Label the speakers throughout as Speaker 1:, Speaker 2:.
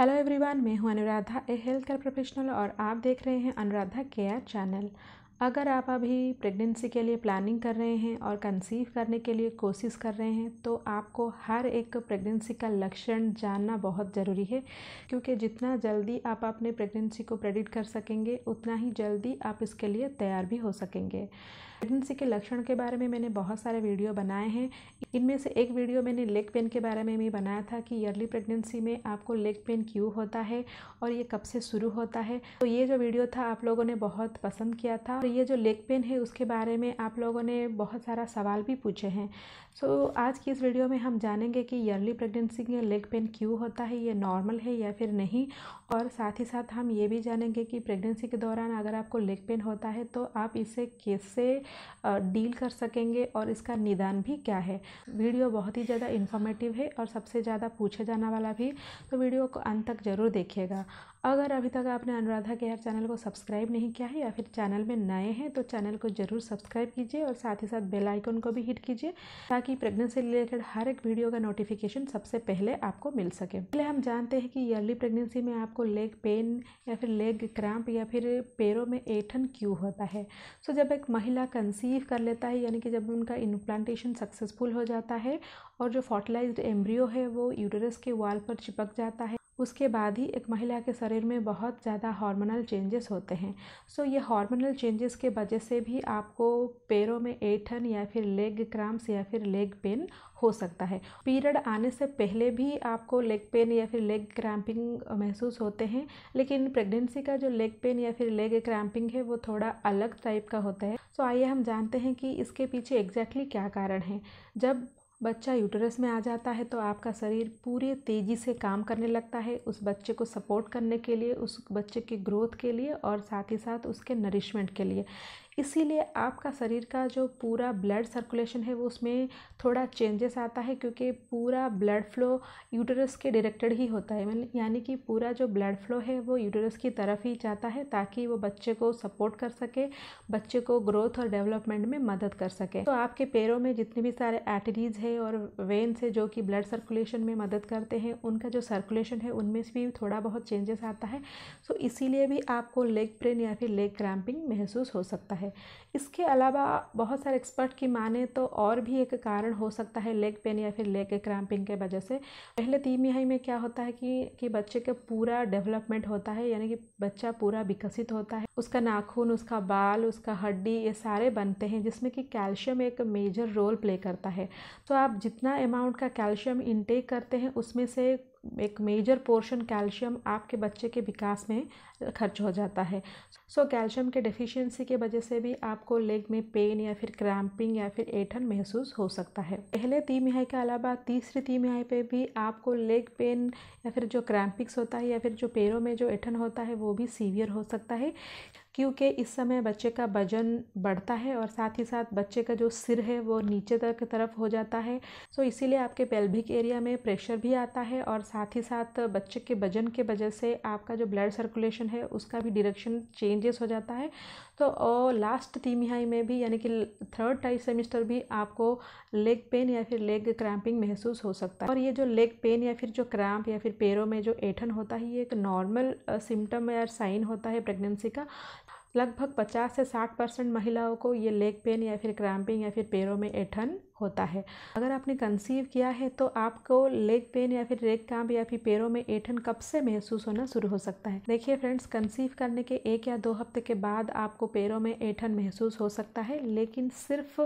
Speaker 1: Hello everyone मैं हूं Anuradha a health care professional और आप देख रहे हैं अनुराधा केयर चैनल अगर आप अभी प्रेगनेंसी के लिए प्लानिंग कर रहे हैं और कंसीव करने के लिए कोशिश कर रहे हैं तो आपको हर एक प्रेगनेंसी का लक्षण जानना बहुत ज़रूरी है क्योंकि जितना जल्दी आप अपने प्रेगनेंसी को प्रेडिक्ट कर सकेंगे उतना ही जल्दी आप इसके लिए तैयार भी हो सकेंगे प्रेगनेंसी के लक्षण के बारे में मैंने बहुत सारे वीडियो बनाए हैं इनमें से एक वीडियो मैंने लेग पेन के बारे में भी बनाया था कि अर्ली प्रेगनेंसी में आपको लेग पेन क्यों होता है और ये कब से शुरू होता है तो ये जो वीडियो था आप लोगों ने बहुत पसंद किया था और ये जो लेग पेन है उसके बारे में आप लोगों ने बहुत सारा सवाल भी पूछे हैं सो so, आज की इस वीडियो में हम जानेंगे कि यर्ली प्रेगनेंसी में लेग पेन क्यों होता है ये नॉर्मल है या फिर नहीं और साथ ही साथ हम ये भी जानेंगे कि प्रेगनेंसी के दौरान अगर आपको लेग पेन होता है तो आप इसे कैसे डील कर सकेंगे और इसका निदान भी क्या है वीडियो बहुत ही ज़्यादा इन्फॉर्मेटिव है और सबसे ज़्यादा पूछे जाना वाला भी तो वीडियो को अंत तक ज़रूर देखिएगा अगर अभी तक आपने अनुराधा के हर चैनल को सब्सक्राइब नहीं किया है या फिर चैनल में नए हैं तो चैनल को ज़रूर सब्सक्राइब कीजिए और साथ ही साथ बेल आइकन को भी हिट कीजिए ताकि प्रेगनेंसी रिलेटेड हर एक वीडियो का नोटिफिकेशन सबसे पहले आपको मिल सके पहले हम जानते हैं कि ईयरली प्रेगनेंसी में आपको लेग पेन या फिर लेग क्रैम्प या फिर पैरों में एठन क्यों होता है सो जब एक महिला कंसीव कर लेता है यानी कि जब उनका इम्प्लांटेशन सक्सेसफुल हो जाता है और जो फर्टिलाइज्ड एम्ब्रियो है वो यूटरस के वाल पर चिपक जाता है उसके बाद ही एक महिला के शरीर में बहुत ज़्यादा हार्मोनल चेंजेस होते हैं सो ये हार्मोनल चेंजेस के वजह से भी आपको पैरों में एठन या फिर लेग क्राम्स या फिर लेग पेन हो सकता है पीरियड आने से पहले भी आपको लेग पेन या फिर लेग क्रैम्पिंग महसूस होते हैं लेकिन प्रेगनेंसी का जो लेग पेन या फिर लेग क्रैम्पिंग है वो थोड़ा अलग टाइप का होता है सो आइए हम जानते हैं कि इसके पीछे एग्जैक्टली exactly क्या कारण है जब बच्चा यूटरस में आ जाता है तो आपका शरीर पूरे तेज़ी से काम करने लगता है उस बच्चे को सपोर्ट करने के लिए उस बच्चे की ग्रोथ के लिए और साथ ही साथ उसके नरिशमेंट के लिए इसीलिए आपका शरीर का जो पूरा ब्लड सर्कुलेशन है वो उसमें थोड़ा चेंजेस आता है क्योंकि पूरा ब्लड फ्लो यूटरस के डायरेक्टेड ही होता है मतलब यानी कि पूरा जो ब्लड फ्लो है वो यूटरस की तरफ ही जाता है ताकि वो बच्चे को सपोर्ट कर सके बच्चे को ग्रोथ और डेवलपमेंट में मदद कर सके तो आपके पैरों में जितने भी सारे एटरीज है और वेन्स है जो कि ब्लड सर्कुलेशन में मदद करते हैं उनका जो सर्कुलेशन है उनमें से भी थोड़ा बहुत चेंजेस आता है सो तो इसीलिए भी आपको लेग पेन या फिर लेग क्रैम्पिंग महसूस हो सकता है है इसके अलावा बहुत सारे एक्सपर्ट की माने तो और भी एक कारण हो सकता है लेग पेन या फिर लेग क्रैम्पिंग के वजह से पहले तीन मिहाई में क्या होता है कि कि बच्चे का पूरा डेवलपमेंट होता है यानी कि बच्चा पूरा विकसित होता है उसका नाखून उसका बाल उसका हड्डी ये सारे बनते हैं जिसमें कि कैल्शियम एक मेजर रोल प्ले करता है तो आप जितना अमाउंट का कैल्शियम इनटेक करते हैं उसमें से एक मेजर पोर्शन कैल्शियम आपके बच्चे के विकास में खर्च हो जाता है सो so, कैल्शियम के डिफिशियंसी की वजह से भी आपको लेग में पेन या फिर क्रैम्पिंग या फिर एठन महसूस हो सकता है पहले तिमिहाई के अलावा तीसरी तिमिहाई पे भी आपको लेग पेन या फिर जो क्रैम्पिक्स होता है या फिर जो पैरों में जो एठन होता है वो भी सीवियर हो सकता है क्योंकि इस समय बच्चे का वजन बढ़ता है और साथ ही साथ बच्चे का जो सिर है वो नीचे तक तरफ हो जाता है सो इसीलिए आपके पेल्विक एरिया में प्रेशर भी आता है और साथ ही साथ बच्चे के वजन के वजह से आपका जो ब्लड सर्कुलेशन है उसका भी डिरेक्शन चेंजेस हो जाता है तो और लास्ट तिमिहाई में भी यानी कि थर्ड टाइप सेमिस्टर भी आपको लेग पेन या फिर लेग क्रैम्पिंग महसूस हो सकता है और ये जो लेग पेन या फिर जो क्रैम्प या फिर पैरों में जो ऐठन होता है ये एक नॉर्मल सिम्टम या साइन होता है प्रेगनेंसी का लगभग पचास से साठ परसेंट महिलाओं को ये लेग पेन या फिर क्रैम्पिंग या फिर पैरों में ऐठन होता है अगर आपने कंसीव किया है तो आपको लेग पेन या फिर लेग कांप या फिर पैरों में एठन कब से महसूस होना शुरू हो सकता है देखिए फ्रेंड्स कंसीव करने के एक या दो हफ्ते के बाद आपको पैरों में एठन महसूस हो सकता है लेकिन सिर्फ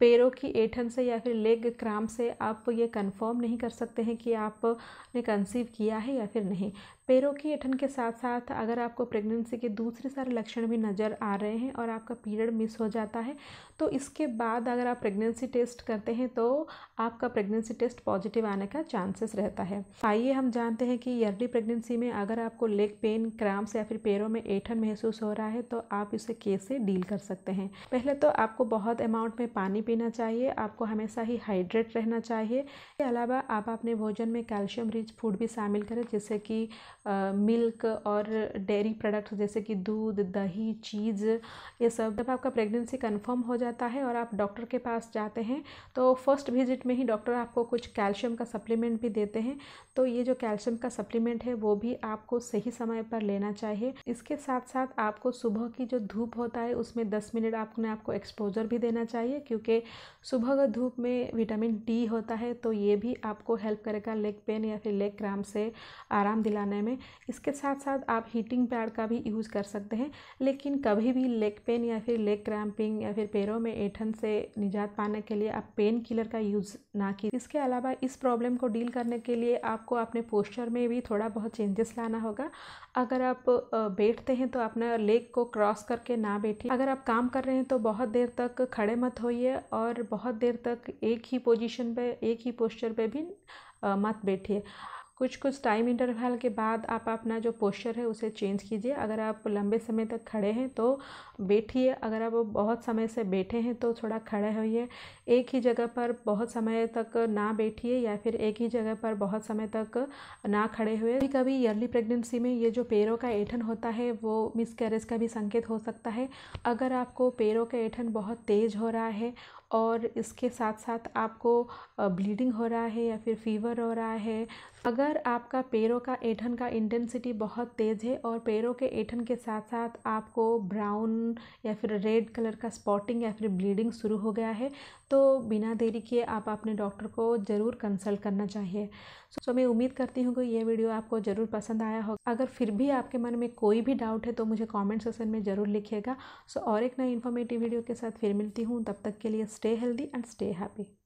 Speaker 1: पैरों की एठन से या फिर लेग क्राम से आप ये कंफर्म नहीं कर सकते हैं कि आपने कंसीव किया है या फिर नहीं पैरों की एठन के साथ साथ अगर आपको प्रेगनेंसी के दूसरे सारे लक्षण भी नज़र आ रहे हैं और आपका पीरियड मिस हो जाता है तो इसके बाद अगर आप प्रेगनेंसी टेस्ट करते हैं तो आपका प्रेगनेंसी टेस्ट पॉजिटिव आने का चांसेस रहता है आइए हम जानते हैं कि अर्ली प्रेगनेंसी में अगर आपको लेग पेन क्रैम्प्स या फिर पैरों में ऐठन महसूस हो रहा है तो आप इसे कैसे डील कर सकते हैं पहले तो आपको बहुत अमाउंट में पानी पीना चाहिए आपको हमेशा ही हाइड्रेट रहना चाहिए इसके अलावा आप अपने भोजन में कैल्शियम रिच फूड भी शामिल करें जैसे कि मिल्क और डेयरी प्रोडक्ट्स जैसे कि दूध दही चीज़ ये सब जब आपका प्रेगनेंसी कन्फर्म हो जाए जाता है और आप डॉक्टर के पास जाते हैं तो फर्स्ट विजिट में ही डॉक्टर आपको कुछ कैल्शियम का सप्लीमेंट भी देते हैं तो ये जो कैल्शियम का सप्लीमेंट है वो भी आपको सही समय पर लेना चाहिए इसके साथ साथ आपको सुबह की जो धूप होता है उसमें दस मिनट आपने आपको एक्सपोजर भी देना चाहिए क्योंकि सुबह का धूप में विटामिन डी होता है तो ये भी आपको हेल्प करेगा लेग पेन या फिर लेग क्राम से आराम दिलाने में इसके साथ साथ आप हीटिंग पैड का भी यूज़ कर सकते हैं लेकिन कभी भी लेग पेन या फिर लेग क्रैम्पिंग या फिर पैरों दिनों में ऐठन से निजात पाने के लिए आप पेन किलर का यूज़ ना कीजिए इसके अलावा इस प्रॉब्लम को डील करने के लिए आपको अपने पोस्चर में भी थोड़ा बहुत चेंजेस लाना होगा अगर आप बैठते हैं तो अपना लेग को क्रॉस करके ना बैठिए अगर आप काम कर रहे हैं तो बहुत देर तक खड़े मत होइए और बहुत देर तक एक ही पोजिशन पर एक ही पोस्चर पर भी मत बैठिए कुछ कुछ टाइम इंटरवल के बाद आप अपना जो पोस्चर है उसे चेंज कीजिए अगर आप लंबे समय तक खड़े हैं तो बैठिए अगर आप बहुत समय से बैठे हैं तो थोड़ा खड़े होइए एक ही जगह पर बहुत समय तक ना बैठिए या फिर एक ही जगह पर बहुत समय तक ना खड़े हुए कभी कभी अर्ली प्रेगनेंसी में ये जो पैरों का ऐठन होता है वो मिसकैरेज का भी संकेत हो सकता है अगर आपको पैरों का ऐठन बहुत तेज़ हो रहा है और इसके साथ साथ आपको ब्लीडिंग हो रहा है या फिर फीवर हो रहा है अगर आपका पैरों का ऐठन का इंटेंसिटी बहुत तेज़ है और पैरों के ऐठन के साथ साथ आपको ब्राउन या फिर रेड कलर का स्पॉटिंग या फिर ब्लीडिंग शुरू हो गया है तो बिना देरी किए आप अपने डॉक्टर को ज़रूर कंसल्ट करना चाहिए सो so, मैं उम्मीद करती हूँ कि ये वीडियो आपको ज़रूर पसंद आया होगा अगर फिर भी आपके मन में कोई भी डाउट है तो मुझे कॉमेंट सेक्शन में ज़रूर लिखिएगा सो so, और एक नई इन्फॉर्मेटिव वीडियो के साथ फिर मिलती हूँ तब तक के लिए stay healthy and stay happy.